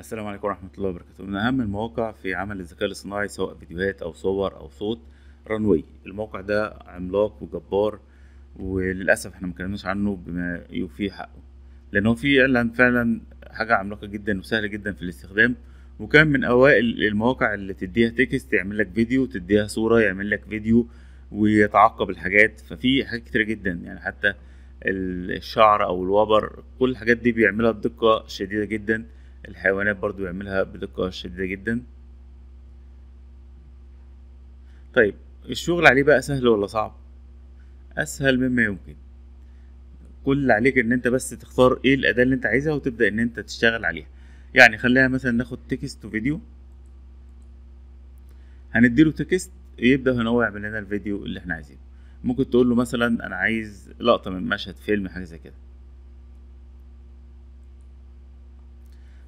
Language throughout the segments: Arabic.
السلام عليكم ورحمة الله وبركاته من أهم المواقع في عمل الذكاء الاصطناعي سواء فيديوهات أو صور أو صوت رانوي الموقع ده عملاق وجبار وللأسف احنا مكلمناش عنه بما يوفيه حقه لأنه في فعلا فعلا حاجة عملاقة جدا وسهلة جدا في الاستخدام وكان من أوائل المواقع اللي تديها تكست يعمل لك فيديو تديها صورة يعمل لك فيديو ويتعقب الحاجات ففي حاجات كتيرة جدا يعني حتى الشعر أو الوبر كل الحاجات دي بيعملها بدقة شديدة جدا الحيوانات برضو يعملها بدقة شديدة جدا طيب الشغل عليه بقى سهل ولا صعب اسهل مما يمكن كل اللي عليك ان انت بس تختار ايه الاداة اللي انت عايزها وتبدأ ان انت تشتغل عليها يعني خليها مثلا ناخد تكست وفيديو هنديله تكست يبدأ هنا هو يعمل لنا الفيديو اللي احنا عايزينه ممكن تقول له مثلا انا عايز لقطة من مشهد فيلم حاجة زي كده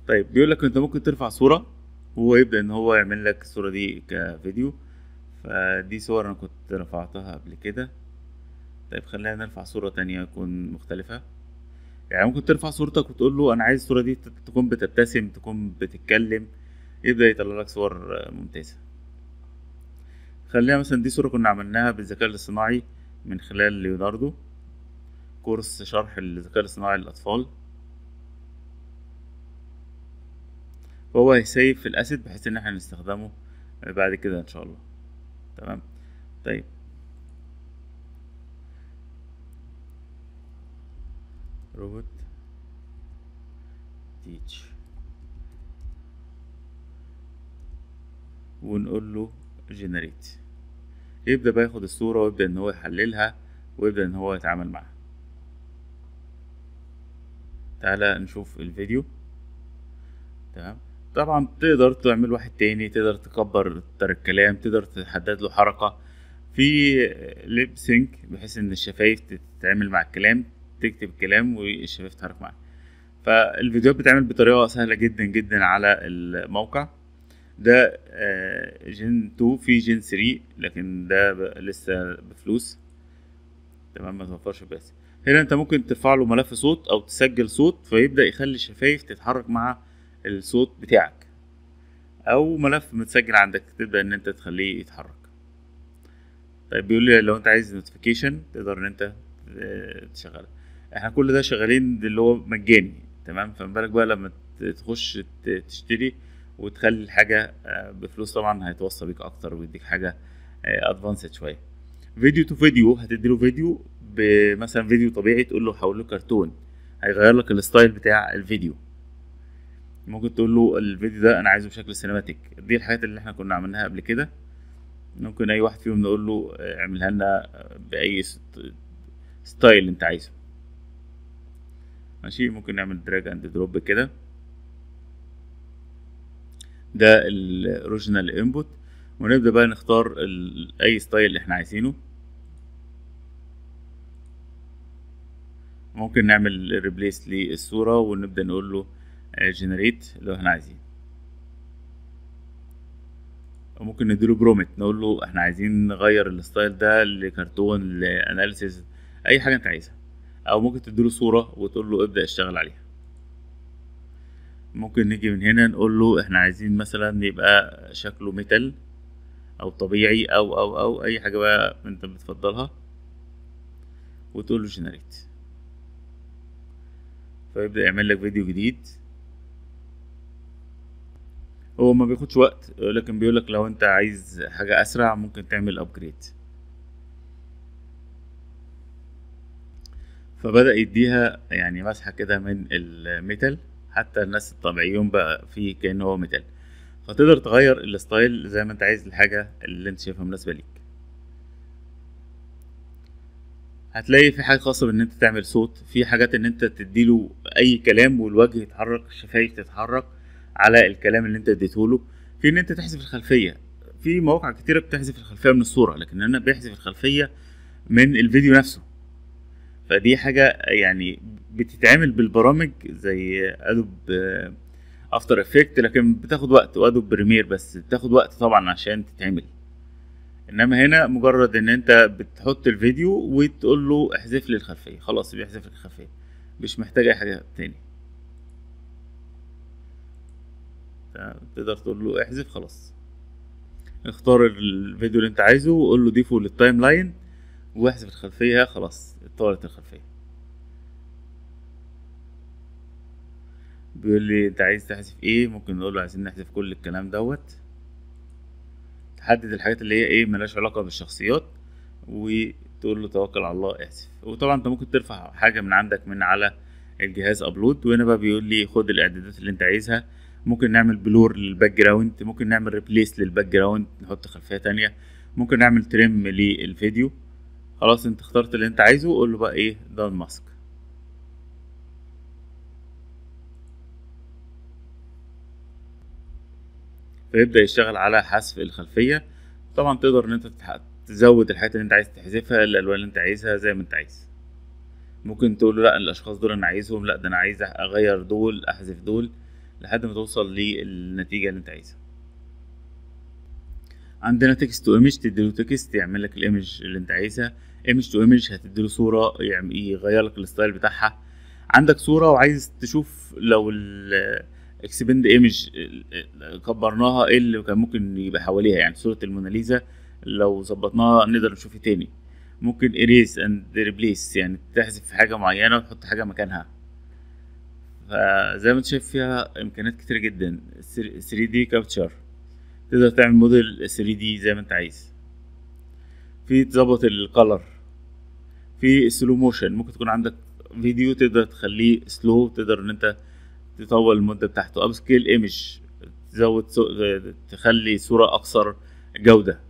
طيب بيقول لك انت ممكن ترفع صوره وهو يبدا ان هو يعمل لك الصوره دي كفيديو فدي صور انا كنت رفعتها قبل كده طيب خلينا نرفع صوره تانية تكون مختلفه يعني ممكن ترفع صورتك وتقول له انا عايز الصوره دي تكون بتبتسم تكون بتتكلم يبدا يطلع لك صور ممتازه خلينا مثلا دي صوره كنا عملناها بالذكاء الاصطناعي من خلال ليوناردو كورس شرح الذكاء الاصطناعي للاطفال فهو هيسيف في الاسيد بحيث ان احنا نستخدمه بعد كده ان شاء الله تمام طيب روبوت تيتش ونقول له جنريت يبدا بقى ياخد الصوره ويبدا ان هو يحللها ويبدا ان هو يتعامل معاها تعالى نشوف الفيديو تمام طبعا تقدر تعمل واحد تاني تقدر تكبر الكلام تقدر تحدد له حركة في ليب سينك بحيث ان الشفايف تتعمل مع الكلام تكتب الكلام والشفايف تتحرك معاك فالفيديو بتعمل بطريقة سهلة جدا جدا على الموقع ده جين آه، 2 في جين 3 لكن ده لسه بفلوس تمام ما توفرش بس هنا انت ممكن ترفع له ملف صوت او تسجل صوت فيبدأ يخلي الشفايف تتحرك مع الصوت بتاعك او ملف متسجل عندك تبدا ان انت تخليه يتحرك طيب بيقول لي لو انت عايز نوتيفيكيشن تقدر ان انت آه، تشغلها احنا كل ده شغالين اللي هو مجاني تمام فما بالك بقى لما تخش تشتري وتخلي الحاجة آه، بفلوس طبعا هيتوصى بيك اكتر ويديك حاجة ادفانسد آه، شوية فيديو تو فيديو هتديله فيديو مثلا فيديو طبيعي تقول له له كرتون هيغير لك الستايل بتاع الفيديو ممكن تقول له الفيديو ده انا عايزه بشكل سينماتيك دي الحاجات اللي احنا كنا عملناها قبل كده ممكن اي واحد فيهم نقول له آه، اعملها لنا باي ستايل انت عايزه ماشي ممكن نعمل دراج اند دروب كده ده الاوريجينال انبوت ونبدا بقى نختار اي ستايل اللي احنا عايزينه ممكن نعمل ريبليس للصوره ونبدا نقول له جنريت آه، اللي احنا عايزينه وممكن نديله برومت نقول له احنا عايزين نغير الستايل ده لكرتون لاناليسيز اي حاجه انت عايزها او ممكن تديله صوره وتقول له ابدا اشتغل عليها ممكن نيجي من هنا نقول له احنا عايزين مثلا يبقى شكله ميتال او طبيعي او او او اي حاجه بقى انت بتفضلها وتقول له جنريت فيبدا يعمل لك فيديو جديد هو ما بياخدش وقت لكن بيقول لك لو انت عايز حاجه اسرع ممكن تعمل ابجريد فبدا يديها يعني مسحه كده من الميتال حتى الناس الطبيعيون بقى فيه كانه هو ميتال فتقدر تغير الستايل زي ما انت عايز الحاجه اللي انت شايفها مناسبه ليك هتلاقي في حاجه خاصه بان انت تعمل صوت في حاجات ان انت تديله اي كلام والوجه يتحرك الشفايف تتحرك على الكلام اللي انت اديته له في ان انت تحذف الخلفيه في مواقع كتيره بتحذف الخلفيه من الصوره لكن انا بحذف الخلفيه من الفيديو نفسه فدي حاجه يعني بتتعمل بالبرامج زي ادوب افتر افكت لكن بتاخد وقت وادوب بريمير بس بتاخد وقت طبعا عشان تتعمل انما هنا مجرد ان انت بتحط الفيديو وتقول له احذف لي الخلفيه خلاص بيحذف الخلفيه مش محتاج اي حاجه تاني تقدر تقول له احذف خلاص اختار الفيديو اللي انت عايزه وقول له ضيفه للتايم لاين واحذف الخلفيه خلاص اتطورت الخلفيه بيقول لي انت عايز تحذف ايه ممكن نقول له عايزين نحذف كل الكلام دوت تحدد الحاجات اللي هي ايه ملهاش علاقه بالشخصيات وتقول له توكل على الله احذف وطبعا انت ممكن ترفع حاجه من عندك من على الجهاز ابلود وهنا بقى بيقول لي خد الاعدادات اللي انت عايزها ممكن نعمل بلور للباك جراوند ممكن نعمل ريبليس للباك جراوند نحط خلفيه تانية ممكن نعمل تريم للفيديو خلاص انت اخترت اللي انت عايزه قول له بقى ايه ده الماسك فيبدا يشتغل على حذف الخلفيه طبعا تقدر ان انت تزود الحاجات اللي انت عايز تحذفها الالوان اللي انت عايزها زي ما انت عايز ممكن تقول له لا الاشخاص دول انا عايزهم لا ده انا عايز اغير دول احذف دول لحد ما توصل للنتيجه اللي انت عايزها عندنا تكست تو ايمج تديله تكست يعمل لك الايمج اللي انت عايزها ايمج تو ايمج هتديله صوره يعني يغير لك الستايل بتاعها عندك صوره وعايز تشوف لو الاكسبند ايمج كبرناها ايه اللي كان ممكن يبقى حواليها يعني صوره الموناليزا لو ظبطناها نقدر نشوفها تاني ممكن اريز اند ريبليس يعني تحذف حاجه معينه وتحط حاجه مكانها فزي ما انت شايف فيها امكانيات كتير جدا 3 دي كابتشر تقدر تعمل موديل 3 دي زي ما انت عايز في تظبط الكالر في سلو موشن ممكن تكون عندك فيديو تقدر تخليه سلو تقدر ان انت تطول المده بتاعته اب سكيل ايمج تزود سو... تخلي صوره اكثر جوده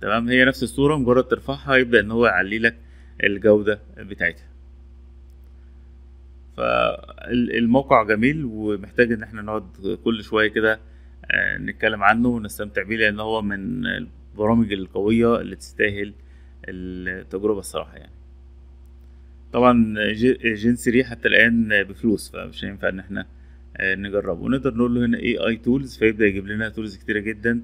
تمام هي نفس الصوره مجرد ترفعها يبدا ان هو يعلي لك الجوده بتاعتها فالموقع جميل ومحتاج ان احنا نقعد كل شويه كده آه، نتكلم عنه ونستمتع بيه لان هو من البرامج القويه اللي تستاهل التجربه الصراحه يعني طبعا جنس ريح حتى الان بفلوس فمش هينفع ان احنا آه، نجربه نقدر نقول له هنا اي اي تولز فيبدا يجيب لنا تولز كتيره جدا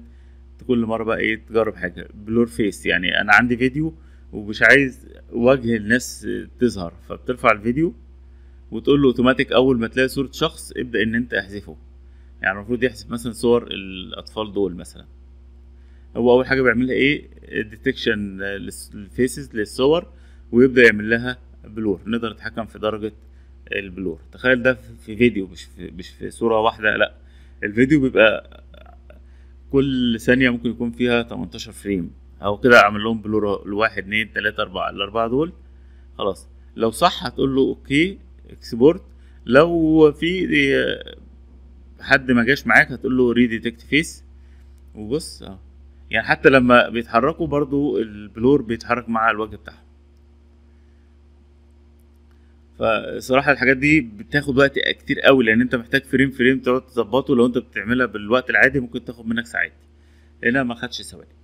كل مره بقى ايه تجرب حاجه بلور فيس يعني انا عندي فيديو ومش عايز وجه الناس تظهر فبترفع الفيديو وتقول له اوتوماتيك اول ما تلاقي صوره شخص ابدا ان انت احذفه يعني المفروض يحذف مثلا صور الاطفال دول مثلا هو اول حاجه بيعملها ايه ديتكشن للفيسز للصور ويبدا يعمل لها بلور نقدر نتحكم في درجه البلور تخيل ده في فيديو مش في مش في صوره واحده لا الفيديو بيبقى كل ثانيه ممكن يكون فيها 18 فريم او كده اعمل لهم بلور الواحد اتنين تلاته اربعه الاربعه دول خلاص لو صح هتقول له اوكي اكسبورت لو في حد ما جاش معاك هتقول له ريديتكت فيس وبص اه يعني حتى لما بيتحركوا برضو البلور بيتحرك مع الوجه بتاعهم فصراحة الحاجات دي بتاخد وقت كتير قوي لان انت محتاج فريم فريم تقعد تظبطه لو انت بتعملها بالوقت العادي ممكن تاخد منك ساعات لانها ما خدش ثواني